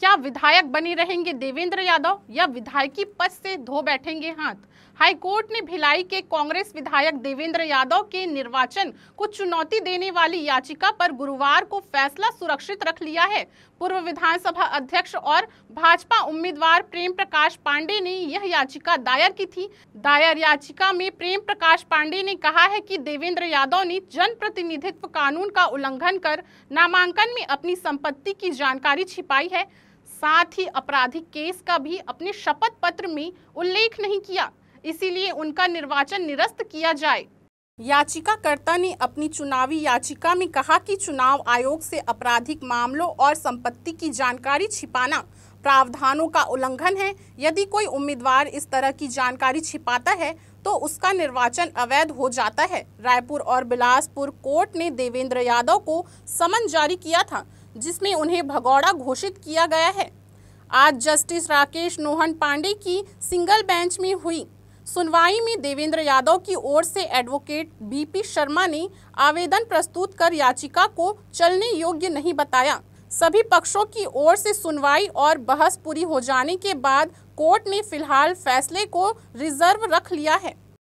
क्या विधायक बने रहेंगे देवेंद्र यादव या विधायकी पद से धो बैठेंगे हाथ हाईकोर्ट ने भिलाई के कांग्रेस विधायक देवेंद्र यादव के निर्वाचन को चुनौती देने वाली याचिका पर गुरुवार को फैसला सुरक्षित रख लिया है पूर्व विधानसभा अध्यक्ष और भाजपा उम्मीदवार प्रेम प्रकाश पांडे ने यह याचिका दायर की थी दायर याचिका में प्रेम प्रकाश पांडे ने कहा है कि देवेंद्र यादव ने जनप्रतिनिधित्व कानून का उल्लंघन कर नामांकन में अपनी संपत्ति की जानकारी छिपाई है साथ ही आपराधिक केस का भी अपने शपथ पत्र में उल्लेख नहीं किया इसीलिए उनका निर्वाचन निरस्त किया जाए याचिकाकर्ता ने अपनी चुनावी याचिका में कहा कि चुनाव आयोग से आपराधिक मामलों और संपत्ति की जानकारी छिपाना प्रावधानों का उल्लंघन है यदि कोई उम्मीदवार इस तरह की जानकारी छिपाता है तो उसका निर्वाचन अवैध हो जाता है रायपुर और बिलासपुर कोर्ट ने देवेंद्र यादव को समन जारी किया था जिसमें उन्हें भगौड़ा घोषित किया गया है आज जस्टिस राकेश नोहन पांडे की सिंगल बेंच में हुई सुनवाई में देवेंद्र यादव की ओर से एडवोकेट बीपी शर्मा ने आवेदन प्रस्तुत कर याचिका को चलने योग्य नहीं बताया सभी पक्षों की ओर से सुनवाई और बहस पूरी हो जाने के बाद कोर्ट ने फिलहाल फैसले को रिजर्व रख लिया है